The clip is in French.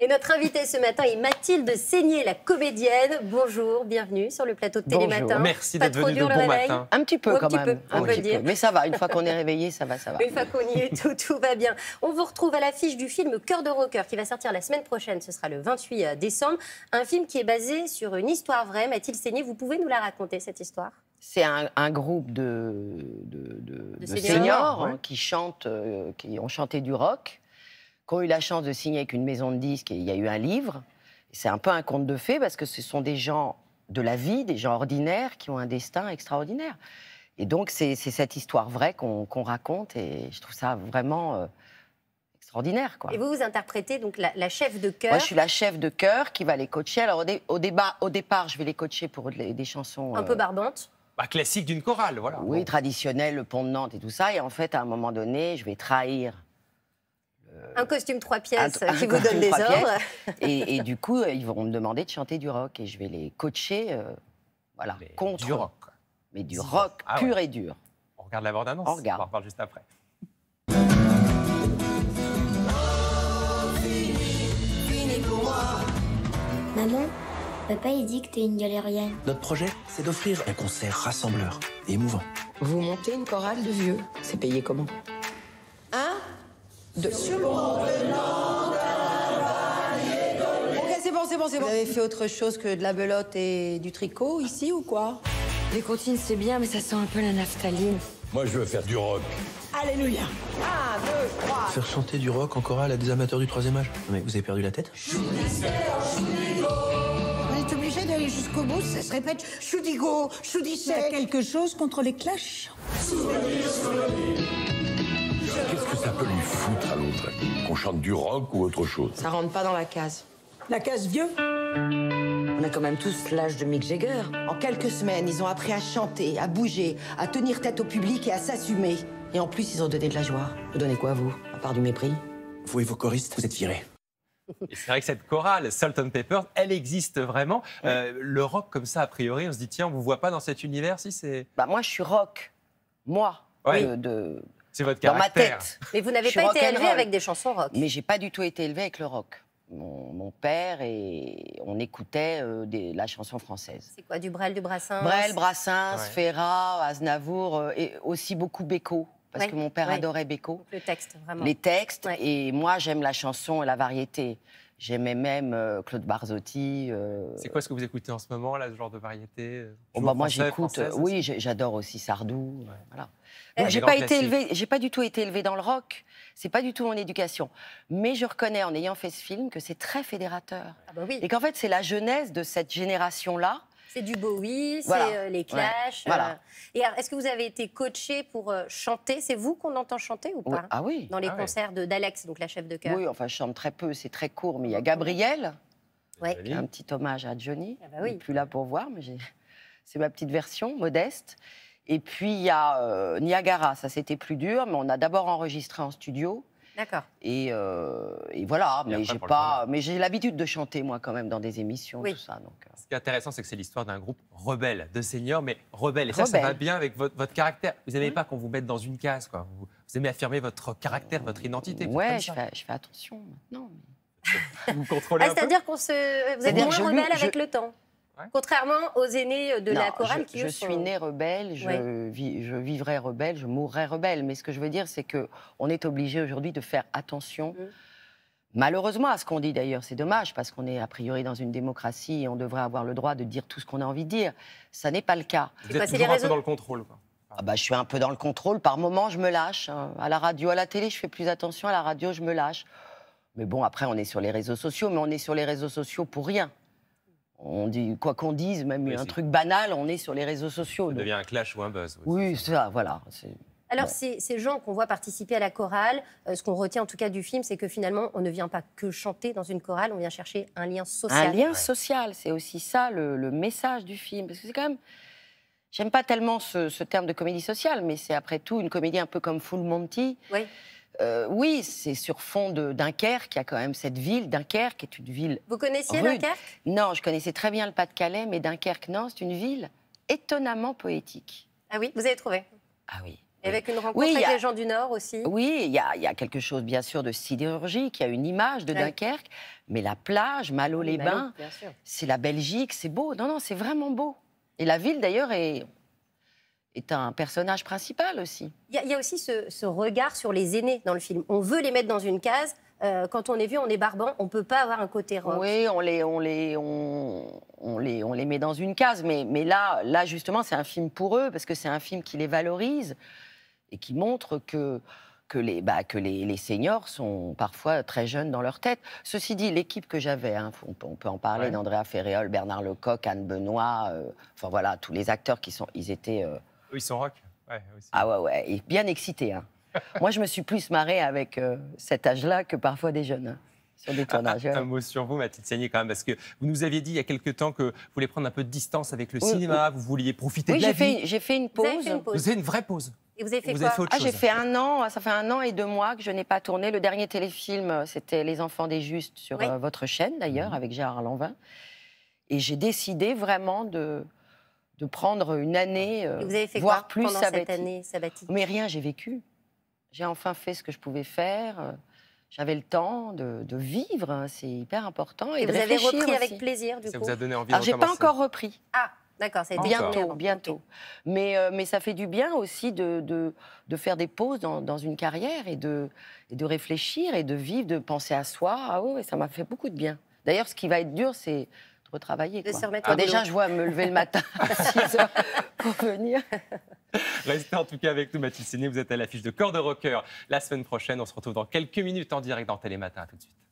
Et notre invitée ce matin est Mathilde Seigné, la comédienne. Bonjour, bienvenue sur le plateau de Télématin. Bonjour, merci d'être venue de bon matin. Un petit peu quand petit même, peu, on peut dire. Mais ça va, une fois qu'on est réveillé, ça va, ça va. Une fois qu'on y est, tout, va bien. On vous retrouve à l'affiche du film Cœur de rocker qui va sortir la semaine prochaine, ce sera le 28 euh, décembre. Un film qui est basé sur une histoire vraie. Mathilde Seigné, vous pouvez nous la raconter, cette histoire c'est un, groupe de, de, seniors, hein, qui chantent, euh, qui ont chanté du rock qui ont eu la chance de signer avec une maison de disques et il y a eu un livre. C'est un peu un conte de fées parce que ce sont des gens de la vie, des gens ordinaires qui ont un destin extraordinaire. Et donc, c'est cette histoire vraie qu'on raconte et je trouve ça vraiment euh, extraordinaire. Et vous, vous interprétez donc la, chef de chœur Moi, je suis la chef de chœur qui va les coacher. Alors, au, au, départ, je vais les coacher pour des chansons. Un euh, peu barbantes bah, classique d'une chorale, voilà. Oui, bon. traditionnelle, le pont de Nantes et tout ça. Et en fait, à un moment donné, je vais trahir euh, un costume trois pièces qui vous donne des ordres. Et, du coup, euh, ils vont me demander de chanter du rock et je vais les coacher, euh, voilà, contre. Du rock. Mais du rock ah pur et dur. On regarde la bande-annonce. On regarde. On en parle juste après. Maman, papa il dit que t'es une galérienne. Notre projet, c'est d'offrir un concert rassembleur et émouvant. Vous montez une chorale de vieux. C'est payé comment de... Ok, c'est bon, c'est bon, c'est bon. Vous avez fait autre chose que de la belote et du tricot ici ou quoi Les comptines, c'est bien, mais ça sent un peu la naphtaline. Moi, je veux faire du rock. Alléluia. Un, deux, trois. Faire chanter du rock en chorale à des amateurs du troisième âge. Mais vous avez perdu la tête On est obligé d'aller jusqu'au bout, ça se répète. Choudigo, choudissé. Il y a quelque chose contre les clashs peut lui foutre à l'autre Qu'on chante du rock ou autre chose. Ça rentre pas dans la case. La case vieux On a quand même tous l'âge de Mick Jagger. En quelques semaines, ils ont appris à chanter, à bouger, à tenir tête au public et à s'assumer. Et en plus, ils ont donné de la joie. Vous donnez quoi, vous À part du mépris Vous et vos choristes, vous êtes virés. c'est vrai que cette chorale, Salt and Pepper, elle existe vraiment. Euh, le rock comme ça, a priori, on se dit tiens, on vous voit pas dans cet univers si c'est. Bah moi, je suis rock, moi, de c'est votre caractère. Dans ma tête. Mais vous n'avez pas été élevé avec des chansons rock. Mais j'ai pas du tout été élevé avec le rock. Mon, père et on écoutait euh, des, la chanson française. C'est quoi Du Brel, du Brassin. Brel, Brassens, Sfera, Aznavour euh, et aussi beaucoup Beko. Parce que mon père adorait Beko. le texte, vraiment. Les textes. Et moi, j'aime la chanson et la variété. J'aimais même euh, Claude Barzotti. Euh, c'est quoi ce que vous écoutez en ce moment, là, ce genre de variété euh, oh, bah, Moi, j'écoute. Oui, j'adore aussi Sardou. Voilà. j'ai pas été j'ai pas du tout été élevé dans le rock. C'est pas du tout mon éducation. Mais je reconnais, en ayant fait ce film, que c'est très fédérateur. Ah bah Et qu'en fait, c'est la jeunesse de cette génération-là c'est du Bowie, c'est euh, les Clash. Euh. Et est-ce que vous avez été coaché pour euh, chanter C'est vous qu'on entend chanter ou pas Ah oui. Dans les ah concerts d'Alex, donc la chef de chœur. Oui, enfin, je chante très peu, c'est très court. Mais il y a Gabriel, un petit hommage à Johnny. Ah bah oui. plus là pour voir, mais c'est ma petite version, modeste. Et puis il y a Niagara, ça c'était plus dur, mais on a d'abord enregistré en studio. D'accord. Et, euh, voilà, mais j'ai pas, mais j'ai l'habitude de chanter moi quand même dans des émissions, tout ça. Donc. Euh. Ce qui est intéressant, c'est que c'est l'histoire d'un groupe rebelle, de seniors, mais rebelle. Et ça, ça va bien avec votre, caractère. Vous n'aimez mmh. pas qu'on vous mette dans une case, quoi. Vous, aimez affirmer votre caractère, votre identité. Ouais, je fais, attention maintenant. Vous contrôlez ah, C'est-à-dire qu'on se, vous êtes moins rebelle avec le temps. Contrairement aux aînés euh, de la chorale qui Je, je suis née rebelle, je, vivrai rebelle, je mourrai rebelle. Mais ce que je veux dire, c'est que on est obligé aujourd'hui de faire attention. Mm. Malheureusement, à ce qu'on dit d'ailleurs, c'est dommage parce qu'on est a priori dans une démocratie et on devrait avoir le droit de dire tout ce qu'on a envie de dire. Ça n'est pas le cas. Vous êtes toujours un dans le contrôle. Ah bah, je suis un peu dans le contrôle. Par moments, je me lâche. Hein. À la radio, à la télé, je fais plus attention. À la radio, je me lâche. Mais bon, après, on est sur les réseaux sociaux, mais on est sur les réseaux sociaux pour rien on dit, quoi qu'on dise, même un truc banal, on est sur les réseaux sociaux. Ça devient un clash ou un buzz. Oui, c'est ça, voilà. Alors, ces, gens qu'on voit participer à la chorale, euh, ce qu'on retient en tout cas du film, c'est que finalement, on ne vient pas que chanter dans une chorale, on vient chercher un lien social. Un lien social, c'est aussi ça le, message du film. Parce que c'est quand même. J'aime pas tellement ce, ce, terme de comédie sociale, mais c'est après tout une comédie un peu comme Full Monty. Oui. Euh, oui, c'est sur fond de Dunkerque, qui a quand même cette ville. Dunkerque est une ville. Vous connaissiez Dunkerque Non, je connaissais très bien le Pas-de-Calais, mais Dunkerque, non, c'est une ville étonnamment poétique. Ah oui, vous avez trouvé Ah oui. Et avec une rencontre avec les gens du Nord aussi Oui, il y, a quelque chose, bien sûr, de sidérurgique. Il y a une image de Dunkerque, mais la plage, Malo-les-Bains, c'est la Belgique, c'est beau. Non, non, c'est vraiment beau. Et la ville, d'ailleurs, est est un personnage principal aussi. Il y, a aussi ce, regard sur les aînés dans le film. On veut les mettre dans une case. Euh, quand on est vieux, on est barbant, on ne peut pas avoir un côté rock. Oui, on les, on les, on, les, on les met dans une case. Mais, mais là, là, justement, c'est un film pour eux, parce que c'est un film qui les valorise et qui montre que que les, bah, que les, les, seniors sont parfois très jeunes dans leur tête. Ceci dit, l'équipe que j'avais, hein, on, peut en parler, ouais. d'Andrea Ferréol, Bernard Lecoq, Anne Benoît, euh, enfin voilà, tous les acteurs qui sont, ils étaient euh, oui, ils sont rock. Ah ouais, ouais, bien excité. Hein. Moi, je me suis plus marrée avec euh, cet âge-là que parfois des jeunes. Hein, sur des tournages. Un, mot sur vous, Mathilde Sagné, quand même, parce que vous nous aviez dit il y a quelques temps que vous voulez prendre un peu de distance avec le cinéma, vous vouliez profiter de la vie. Oui, j'ai fait une pause. Vous avez, une Vous avez une vraie pause. Et vous avez fait quoi ah, J'ai fait un an, ça fait un an et deux mois que je n'ai pas tourné. Le dernier téléfilm, euh, c'était Les Enfants des Justes sur euh, votre chaîne d'ailleurs, mhm. avec Gérard Lanvin. Et j'ai décidé vraiment de, de prendre une année, euh, vous voire plus pendant cette année Mais rien, j'ai vécu. J'ai enfin fait ce que je pouvais faire. Euh, j'avais le temps de, vivre, hein, c'est hyper important. Et, vous avez repris avec plaisir, du coup. vous donné envie j'ai pas encore repris. Ah, d'accord, C'est bientôt, bientôt. Mais, euh, mais ça fait du bien aussi de, de, faire des pauses dans, une carrière et de, de réfléchir et de vivre, de penser à soi. Ah oui, ça m'a fait beaucoup de bien. D'ailleurs, ce qui va être dur, c'est retravailler. quoi. Ah, déjà, je vois me lever le matin à 6 h pour venir. Restez en tout cas avec nous, Mathilde Séné. Vous êtes à l'affiche de Corps de Rocker la semaine prochaine. On se retrouve dans quelques minutes en direct dans Télématin. À tout de suite.